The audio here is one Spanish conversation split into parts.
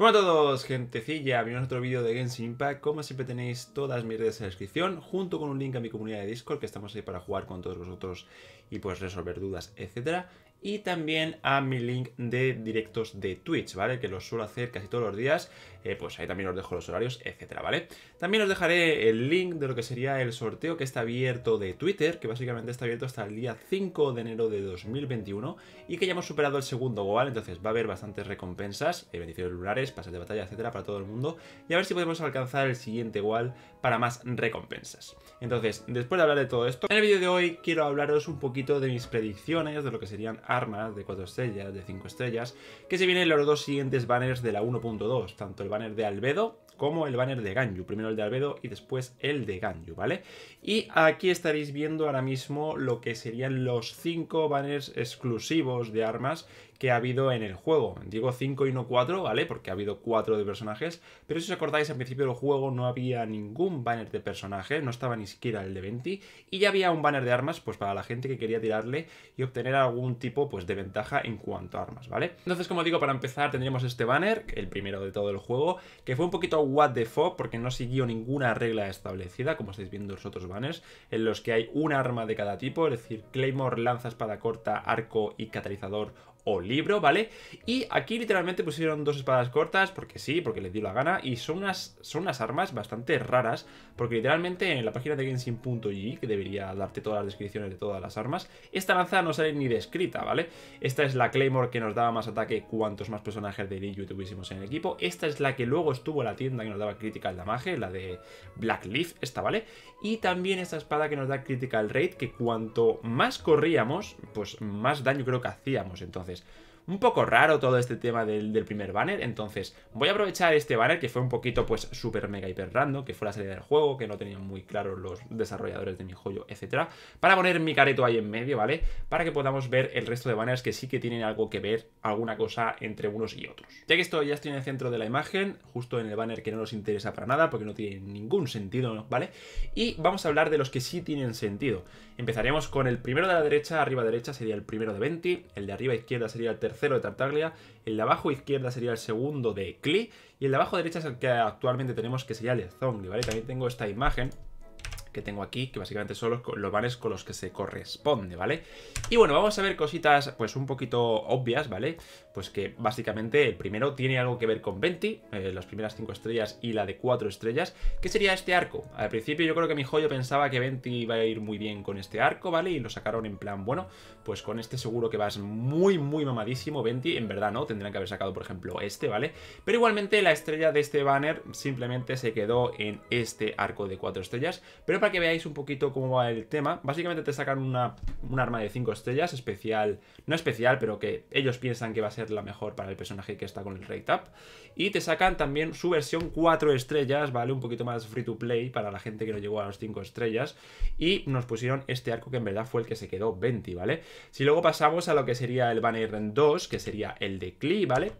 Hola a todos, gentecilla, bienvenidos a otro vídeo de Genshin Impact. Como siempre tenéis todas mis redes en la descripción, junto con un link a mi comunidad de Discord, que estamos ahí para jugar con todos vosotros y pues resolver dudas, etcétera y también a mi link de directos de Twitch, ¿vale? Que los suelo hacer casi todos los días, eh, pues ahí también os dejo los horarios, etcétera, ¿vale? También os dejaré el link de lo que sería el sorteo que está abierto de Twitter, que básicamente está abierto hasta el día 5 de enero de 2021 y que ya hemos superado el segundo goal, entonces va a haber bastantes recompensas, eh, bendiciones lunares, pases de batalla, etcétera, para todo el mundo y a ver si podemos alcanzar el siguiente goal para más recompensas. Entonces, después de hablar de todo esto, en el vídeo de hoy quiero hablaros un poquito de mis predicciones, de lo que serían armas de 4 estrellas, de 5 estrellas, que se vienen los dos siguientes banners de la 1.2, tanto el banner de Albedo como el banner de Ganyu, primero el de Albedo y después el de Ganyu, ¿vale? Y aquí estaréis viendo ahora mismo lo que serían los 5 banners exclusivos de armas que ha habido en el juego. Digo 5 y no 4, ¿vale? Porque ha habido 4 de personajes, pero si os acordáis, al principio del juego no había ningún banner de personaje, no estaba ni siquiera el de 20, y ya había un banner de armas, pues para la gente que quería tirarle y obtener algún tipo, pues, de ventaja en cuanto a armas, ¿vale? Entonces, como digo, para empezar tendríamos este banner, el primero de todo el juego, que fue un poquito what the fuck, porque no siguió ninguna regla establecida, como estáis viendo los otros banners, en los que hay un arma de cada tipo, es decir, Claymore, lanzas espada corta, arco y catalizador o libro, ¿vale? Y aquí literalmente pusieron dos espadas cortas, porque sí, porque les dio la gana, y son unas, son armas bastante raras, porque literalmente en la página de Genshin.g, que debería darte todas las descripciones de todas las armas, esta lanza no sale ni descrita, ¿vale? Esta es la Claymore que nos daba más ataque cuantos más personajes de Ryu tuviésemos en el equipo, esta es la que luego estuvo en la tienda que nos daba critical damage, la de Black Leaf, esta, ¿vale? Y también esta espada que nos da al raid que cuanto más corríamos, pues más daño creo que hacíamos, entonces Entonces, un poco raro todo este tema del, primer banner. Entonces, voy a aprovechar este banner que fue un poquito, pues, súper mega hiper random, que fue la salida del juego, que no tenían muy claro los desarrolladores de mi joyo, etcétera, para poner mi careto ahí en medio, ¿vale? Para que podamos ver el resto de banners que sí que tienen algo que ver, alguna cosa entre unos y otros. Ya que esto ya estoy en el centro de la imagen, justo en el banner que no nos interesa para nada, porque no tiene ningún sentido, ¿vale? Y vamos a hablar de los que sí tienen sentido. Empezaremos con el primero de la derecha, arriba derecha sería el primero de 20, el de arriba izquierda sería el tercero tercero de Tartaglia, el de abajo izquierda sería el segundo de Cli y el de abajo derecha es el que actualmente tenemos que sería el de Zongli, ¿vale? También tengo esta imagen que tengo aquí, que básicamente son los, los, con los que se corresponde, ¿vale? Y bueno, vamos a ver cositas pues un poquito obvias, ¿vale? pues que básicamente el eh, primero tiene algo que ver con Venti, eh, las primeras 5 estrellas y la de 4 estrellas, que sería este arco. Al principio yo creo que mi joyo pensaba que Venti iba a ir muy bien con este arco, ¿vale? Y lo sacaron en plan, bueno, pues con este seguro que vas muy, muy mamadísimo, Venti, en verdad no, tendrían que haber sacado, por ejemplo, este, ¿vale? Pero igualmente la estrella de este banner simplemente se quedó en este arco de 4 estrellas, pero para que veáis un poquito cómo va el tema, básicamente te sacan una, un arma de 5 estrellas, especial, no especial, pero que ellos piensan que va a ser la mejor para el personaje que está con el Raid up. Y te sacan también su versión 4 estrellas, ¿vale? Un poquito más free to play para la gente que no llegó a los 5 estrellas. Y nos pusieron este arco que en verdad fue el que se quedó 20, ¿vale? Si luego pasamos a lo que sería el Banner 2, que sería el de Klee, ¿vale?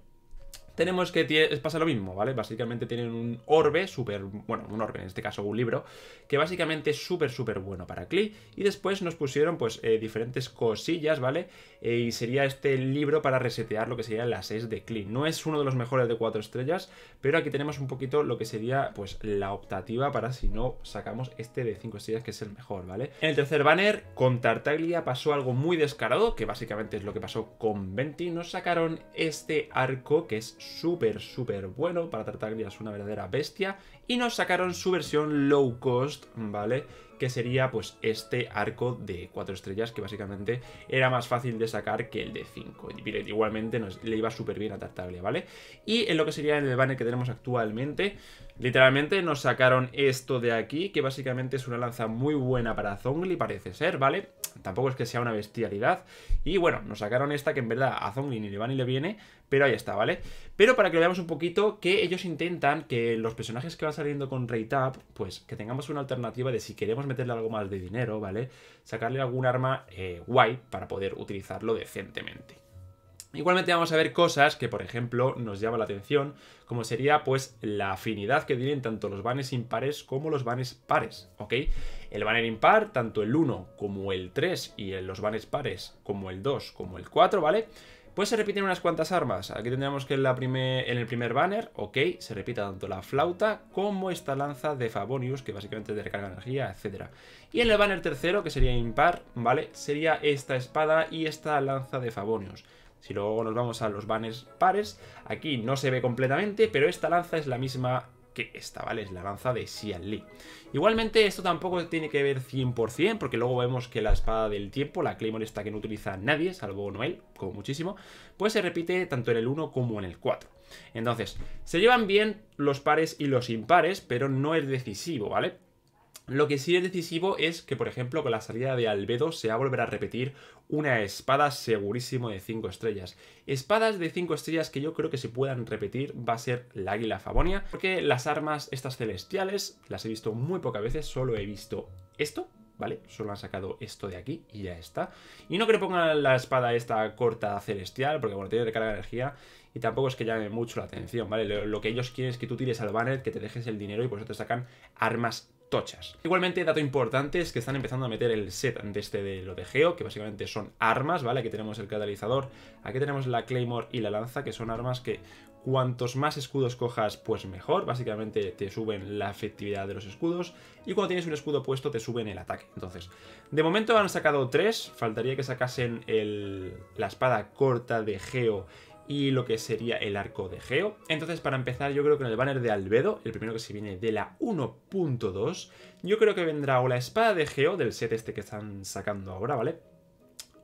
tenemos que pasa lo mismo, ¿vale? Básicamente tienen un orbe súper, bueno, un orbe, en este caso un libro, que básicamente es súper, súper bueno para Klee. Y después nos pusieron, pues, eh, diferentes cosillas, ¿vale? Eh, y sería este libro para resetear lo que sería las 6 de Klee. No es uno de los mejores de cuatro estrellas, pero aquí tenemos un poquito lo que sería, pues, la optativa para si no sacamos este de 5 estrellas, que es el mejor, ¿vale? En el tercer banner, con Tartaglia pasó algo muy descarado, que básicamente es lo que pasó con Venti. Nos sacaron este arco, que es súper, súper bueno. Para Tartaglia es una verdadera bestia. Y nos sacaron su versión low cost, ¿vale? Que sería pues este arco de 4 estrellas que básicamente era más fácil de sacar que el de 5. Igualmente le iba súper bien a Tartaglia, ¿vale? Y en lo que sería En el banner que tenemos actualmente, Literalmente nos sacaron esto de aquí, que básicamente es una lanza muy buena para Zongli, parece ser, ¿vale? Tampoco es que sea una bestialidad. Y bueno, nos sacaron esta que en verdad a Zongli ni le va ni le viene, pero ahí está, ¿vale? Pero para que veamos un poquito que ellos intentan que los personajes que van saliendo con Raytap, pues que tengamos una alternativa de si queremos meterle algo más de dinero, ¿vale? Sacarle algún arma eh, guay para poder utilizarlo decentemente. Igualmente vamos a ver cosas que, por ejemplo, nos llama la atención, como sería pues la afinidad que tienen tanto los banners impares como los banners pares, ¿ok? El banner impar, tanto el 1 como el 3 y los banners pares como el 2 como el 4, ¿vale? Pues se repiten unas cuantas armas. Aquí tendríamos que en, en el primer banner, ok, se repita tanto la flauta como esta lanza de Favonius que básicamente te recarga energía, etc. Y en el banner tercero, que sería impar, ¿vale? Sería esta espada y esta lanza de Favonius. Si luego nos vamos a los banners pares, aquí no se ve completamente, pero esta lanza es la misma que esta, ¿vale? Es la lanza de Xian Li. Igualmente, esto tampoco tiene que ver 100%, porque luego vemos que la espada del tiempo, la Claymore esta que no utiliza nadie, salvo Noel, como muchísimo, pues se repite tanto en el 1 como en el 4. Entonces, se llevan bien los pares y los impares, pero no es decisivo, ¿vale? Lo que sí es decisivo es que, por ejemplo, con la salida de Albedo se va a volver a repetir una espada segurísimo de 5 estrellas. Espadas de 5 estrellas que yo creo que se puedan repetir va a ser la Águila Favonia. porque las armas estas celestiales las he visto muy pocas veces, solo he visto esto, ¿vale? Solo han sacado esto de aquí y ya está. Y no que pongan la espada esta corta celestial, porque bueno, tiene que de energía y tampoco es que llame mucho la atención, ¿vale? Lo, que ellos quieren es que tú tires al banner, que te dejes el dinero y por eso te sacan armas Igualmente, dato importante es que están empezando a meter el set de este de lo de Geo, que básicamente son armas, ¿vale? Aquí tenemos el catalizador, aquí tenemos la Claymore y la lanza, que son armas que cuantos más escudos cojas, pues mejor. Básicamente te suben la efectividad de los escudos y cuando tienes un escudo puesto te suben el ataque. Entonces, de momento han sacado tres, faltaría que sacasen la espada corta de Geo y lo que sería el arco de Geo. Entonces, para empezar, yo creo que en el banner de Albedo, el primero que se viene de la 1.2, yo creo que vendrá o la espada de Geo, del set este que están sacando ahora, ¿vale?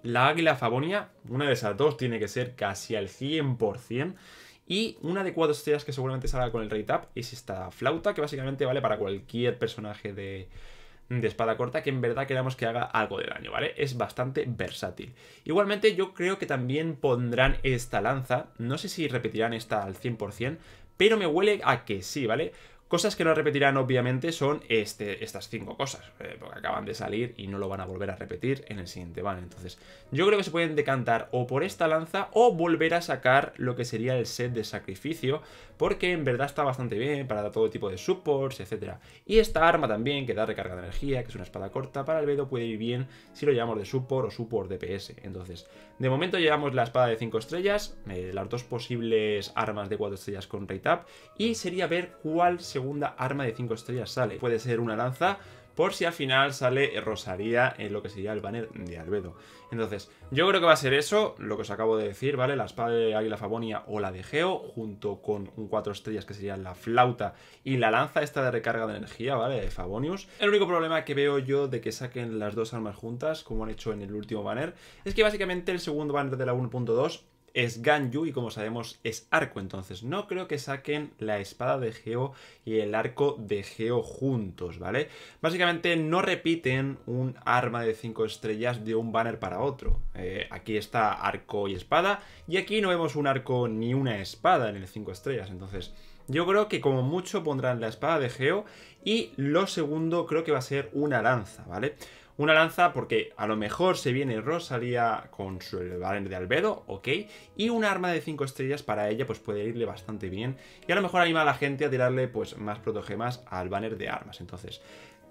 La águila Favonia una de esas dos tiene que ser casi al 100%. Y una de cuatro estrellas que seguramente salga con el rey tap es esta flauta, que básicamente vale para cualquier personaje de, de espada corta que en verdad queramos que haga algo de daño, ¿vale? Es bastante versátil. Igualmente yo creo que también pondrán esta lanza, no sé si repetirán esta al 100%, pero me huele a que sí, ¿vale? Cosas que no repetirán, obviamente, son este, estas cinco cosas, eh, porque acaban de salir y no lo van a volver a repetir en el siguiente ban. Entonces, yo creo que se pueden decantar o por esta lanza o volver a sacar lo que sería el set de sacrificio, porque en verdad está bastante bien para todo tipo de supports, etc. Y esta arma también, que da recarga de energía, que es una espada corta, para el Bedo puede ir bien si lo llevamos de support o support DPS. Entonces, de momento llevamos la espada de 5 estrellas, eh, las dos posibles armas de 4 estrellas con rate up, y sería ver cuál se segunda arma de 5 estrellas sale. Puede ser una lanza, por si al final sale Rosaría en lo que sería el banner de Albedo. Entonces, yo creo que va a ser eso, lo que os acabo de decir, ¿vale? La espada de Águila Fabonia o la de Geo, junto con un 4 estrellas que sería la flauta y la lanza esta de recarga de energía, ¿vale? De Fabonius. El único problema que veo yo de que saquen las dos armas juntas, como han hecho en el último banner, es que básicamente el segundo banner de la 1.2 es Ganyu y como sabemos es arco, entonces no creo que saquen la espada de Geo y el arco de Geo juntos, ¿vale? Básicamente no repiten un arma de 5 estrellas de un banner para otro. Eh, aquí está arco y espada y aquí no vemos un arco ni una espada en el 5 estrellas, entonces... Yo creo que como mucho pondrán la espada de Geo y lo segundo creo que va a ser una lanza, ¿vale? Una lanza porque a lo mejor se viene Rosalía con su banner de Albedo, ok. Y un arma de 5 estrellas para ella pues puede irle bastante bien. Y a lo mejor anima a la gente a tirarle pues más protogemas al banner de armas. Entonces,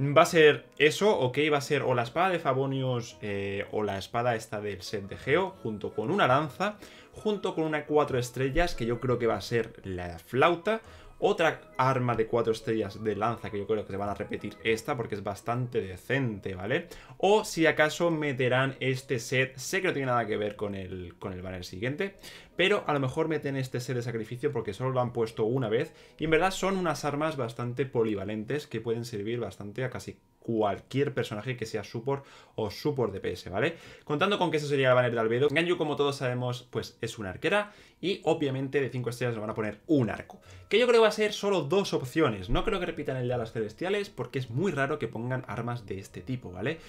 Va a ser eso, ok, va a ser o la espada de Fabonios, eh, o la espada esta del set de Geo, junto con una lanza, junto con una 4 estrellas, que yo creo que va a ser la flauta, otra arma de 4 estrellas de lanza que yo creo que se van a repetir esta porque es bastante decente, ¿vale? O si acaso meterán este set, sé que no tiene nada que ver con el, con el banner siguiente, pero a lo mejor meten este set de sacrificio porque solo lo han puesto una vez y en verdad son unas armas bastante polivalentes que pueden servir bastante a casi cualquier personaje que sea support o support de ¿vale? Contando con que eso sería el banner de Albedo, Ganyu, como todos sabemos, pues es una arquera y obviamente de 5 estrellas le van a poner un arco, que yo creo que va a ser solo dos opciones, no creo que repitan el de las celestiales porque es muy raro que pongan armas de este tipo, ¿vale?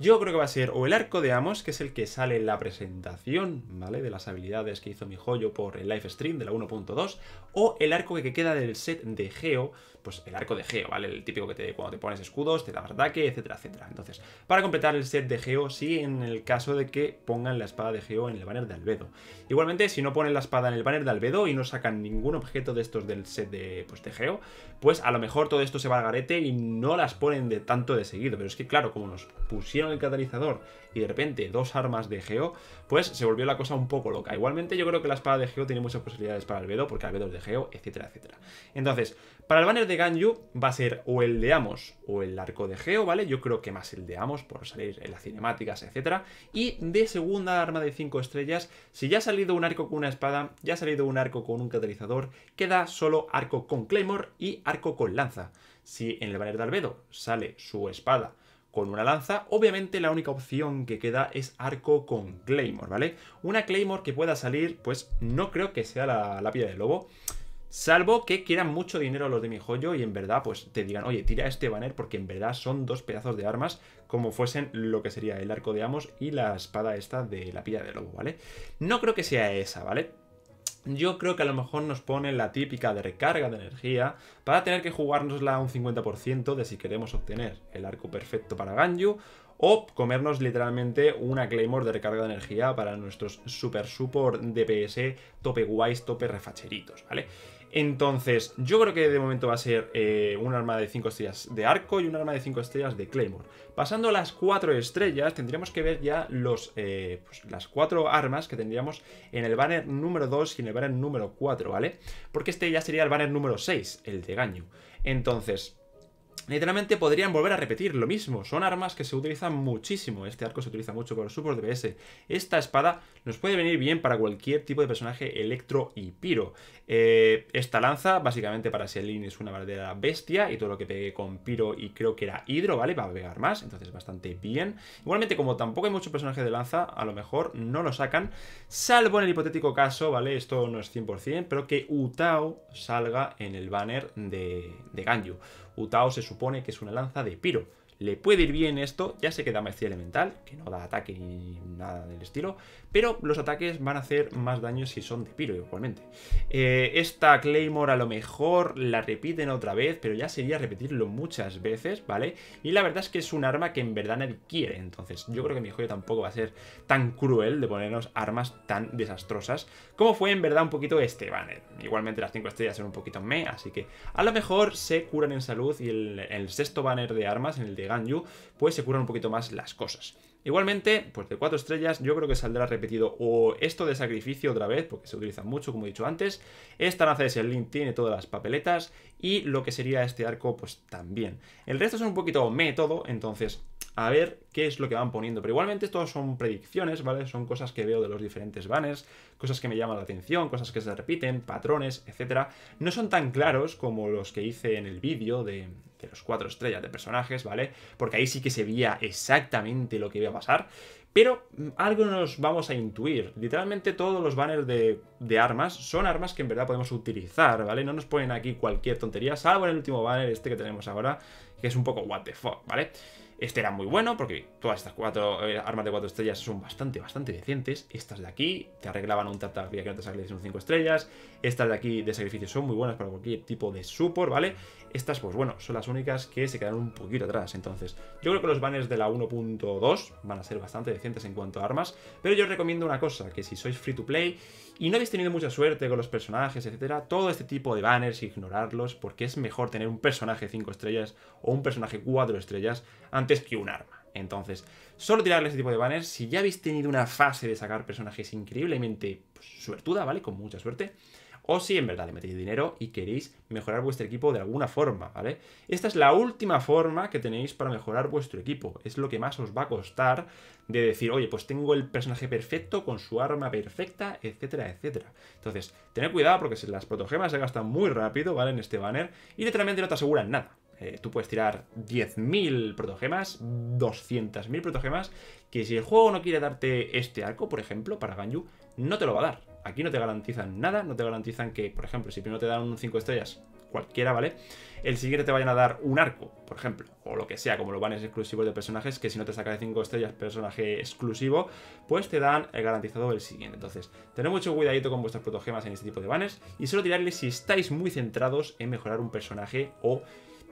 Yo creo que va a ser o el arco de Amos, que es el que sale en la presentación, ¿vale? De las habilidades que hizo mi joyo por el live stream de la 1.2, o el arco que queda del set de Geo, pues el arco de Geo, ¿vale? El típico que te, cuando te pones escudos, te da verdad ataque, etcétera, etcétera. Entonces, para completar el set de Geo, sí en el caso de que pongan la espada de Geo en el banner de Albedo. Igualmente, si no ponen la espada en el banner de Albedo y no sacan ningún objeto de estos del set de, pues, de Geo, pues a lo mejor todo esto se va al garete y no las ponen de tanto de seguido. Pero es que, claro, como nos pusieron el catalizador y de repente dos armas de Geo, pues se volvió la cosa un poco loca. Igualmente yo creo que la espada de Geo tiene muchas posibilidades para Albedo, porque Albedo es de Geo, etcétera, etcétera. Entonces, para el banner de Ganyu va a ser o el de Amos o el arco de Geo, ¿vale? Yo creo que más el de Amos por salir en las cinemáticas, etcétera. Y de segunda arma de 5 estrellas, si ya ha salido un arco con una espada, ya ha salido un arco con un catalizador, queda solo arco con Claymore y arco con lanza. Si en el banner de Albedo sale su espada con una lanza. Obviamente la única opción que queda es arco con Claymore, ¿vale? Una Claymore que pueda salir, pues no creo que sea la lápida de lobo. Salvo que quieran mucho dinero los de mi joyo y en verdad pues te digan, oye, tira este banner porque en verdad son dos pedazos de armas como fuesen lo que sería el arco de Amos y la espada esta de la pilla de lobo, ¿vale? No creo que sea esa, ¿vale? yo creo que a lo mejor nos pone la típica de recarga de energía para tener que jugárnosla un 50% de si queremos obtener el arco perfecto para Ganju o comernos literalmente una Claymore de recarga de energía para nuestros super support DPS tope guays, tope refacheritos, ¿vale? Entonces, yo creo que de momento va a ser eh, un arma de 5 estrellas de arco y un arma de 5 estrellas de Claymore. Pasando a las 4 estrellas, tendríamos que ver ya los, eh, pues, las 4 armas que tendríamos en el banner número 2 y en el banner número 4, ¿vale? Porque este ya sería el banner número 6, el de Gaño. Entonces, literalmente podrían volver a repetir lo mismo. Son armas que se utilizan muchísimo. Este arco se utiliza mucho por support DPS. Esta espada nos puede venir bien para cualquier tipo de personaje electro y piro. Eh, esta lanza, básicamente para Selin es una verdadera bestia y todo lo que pegue con piro y creo que era hidro, ¿vale? Va a pegar más, entonces bastante bien. Igualmente, como tampoco hay mucho personaje de lanza, a lo mejor no lo sacan, salvo en el hipotético caso, ¿vale? Esto no es 100%, pero que Utao salga en el banner de, de Ganyu. Utao se supone que es una lanza de piro, le puede ir bien esto, ya se queda da maestría elemental, que no da ataque ni nada del estilo, pero los ataques van a hacer más daño si son de piro igualmente. Eh, esta Claymore a lo mejor la repiten otra vez, pero ya sería repetirlo muchas veces, ¿vale? Y la verdad es que es un arma que en verdad nadie quiere, entonces yo creo que mi juego tampoco va a ser tan cruel de ponernos armas tan desastrosas como fue en verdad un poquito este banner. Igualmente las 5 estrellas son un poquito meh, así que a lo mejor se curan en salud y el, el sexto banner de armas, en el de Ganyu, pues se curan un poquito más las cosas. Igualmente, pues de 4 estrellas yo creo que saldrá repetido o esto de sacrificio otra vez, porque se utiliza mucho, como he dicho antes. Esta lanza de link tiene todas las papeletas y lo que sería este arco, pues también. El resto es un poquito método, entonces a ver qué es lo que van poniendo. Pero igualmente esto son predicciones, ¿vale? Son cosas que veo de los diferentes banners, cosas que me llaman la atención, cosas que se repiten, patrones, etc. No son tan claros como los que hice en el vídeo de, los cuatro estrellas de personajes, ¿vale? Porque ahí sí que se veía exactamente lo que iba a pasar. Pero mm, algo nos vamos a intuir. Literalmente todos los banners de, armas son armas que en verdad podemos utilizar, ¿vale? No nos ponen aquí cualquier tontería, salvo en el último banner este que tenemos ahora, que es un poco what the fuck, ¿vale? vale este era muy bueno porque todas estas cuatro eh, armas de cuatro estrellas son bastante, bastante decentes. Estas de aquí te arreglaban un tartafía que no te sacrificas un 5 estrellas. Estas de aquí de sacrificio son muy buenas para cualquier tipo de support, ¿vale? Estas, pues bueno, son las únicas que se quedaron un poquito atrás. Entonces, yo creo que los banners de la 1.2 van a ser bastante decentes en cuanto a armas, pero yo os recomiendo una cosa, que si sois free to play y no habéis tenido mucha suerte con los personajes, etcétera, todo este tipo de banners, ignorarlos, porque es mejor tener un personaje 5 estrellas o un personaje 4 estrellas antes que un arma. Entonces, solo tirarle este tipo de banners, si ya habéis tenido una fase de sacar personajes increíblemente pues, suertuda, ¿vale? Con mucha suerte, o si en verdad le metéis dinero y queréis mejorar vuestro equipo de alguna forma, ¿vale? Esta es la última forma que tenéis para mejorar vuestro equipo, es lo que más os va a costar de decir, oye, pues tengo el personaje perfecto con su arma perfecta, etcétera, etcétera. Entonces, tened cuidado porque las protogemas se gastan muy rápido, ¿vale? En este banner y literalmente no te aseguran nada. Eh, tú puedes tirar 10.000 protogemas, 200.000 protogemas, que si el juego no quiere darte este arco, por ejemplo, para Ganyu, no te lo va a dar. Aquí no te garantizan nada, no te garantizan que, por ejemplo, si primero te dan un 5 estrellas, cualquiera, ¿vale? El siguiente te vayan a dar un arco, por ejemplo, o lo que sea, como los vanes exclusivos de personajes, que si no te saca de 5 estrellas personaje exclusivo, pues te dan el eh, garantizado el siguiente. Entonces, tened mucho cuidadito con vuestras protogemas en este tipo de banners y solo tirarles si estáis muy centrados en mejorar un personaje o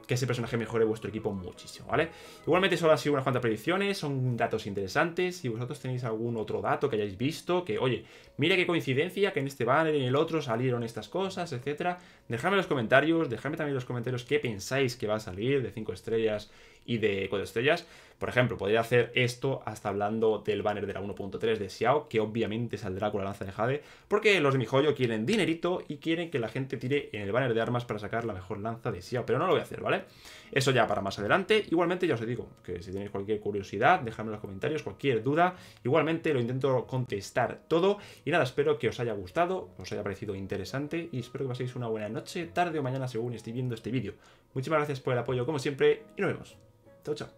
que ese personaje mejore vuestro equipo muchísimo, ¿vale? Igualmente solo han sido unas cuantas predicciones, son datos interesantes. Si vosotros tenéis algún otro dato que hayáis visto, que oye, mira qué coincidencia que en este banner y en el otro salieron estas cosas, etcétera, dejadme los comentarios, dejadme también los comentarios qué pensáis que va a salir de 5 estrellas y de 4 estrellas. Por ejemplo, podría hacer esto hasta hablando del banner de la 1.3 de Xiao, que obviamente saldrá con la lanza de Jade, porque los de mi joyo quieren dinerito y quieren que la gente tire en el banner de armas para sacar la mejor lanza de Xiao, pero no lo voy a hacer, ¿vale? Eso ya para más adelante. Igualmente ya os digo que si tenéis cualquier curiosidad, dejadme en los comentarios, cualquier duda. Igualmente lo intento contestar todo. Y nada, espero que os haya gustado, os haya parecido interesante y espero que paséis una buena noche, tarde o mañana según estéis viendo este vídeo. Muchísimas gracias por el apoyo como siempre y nos vemos. Chao, chao.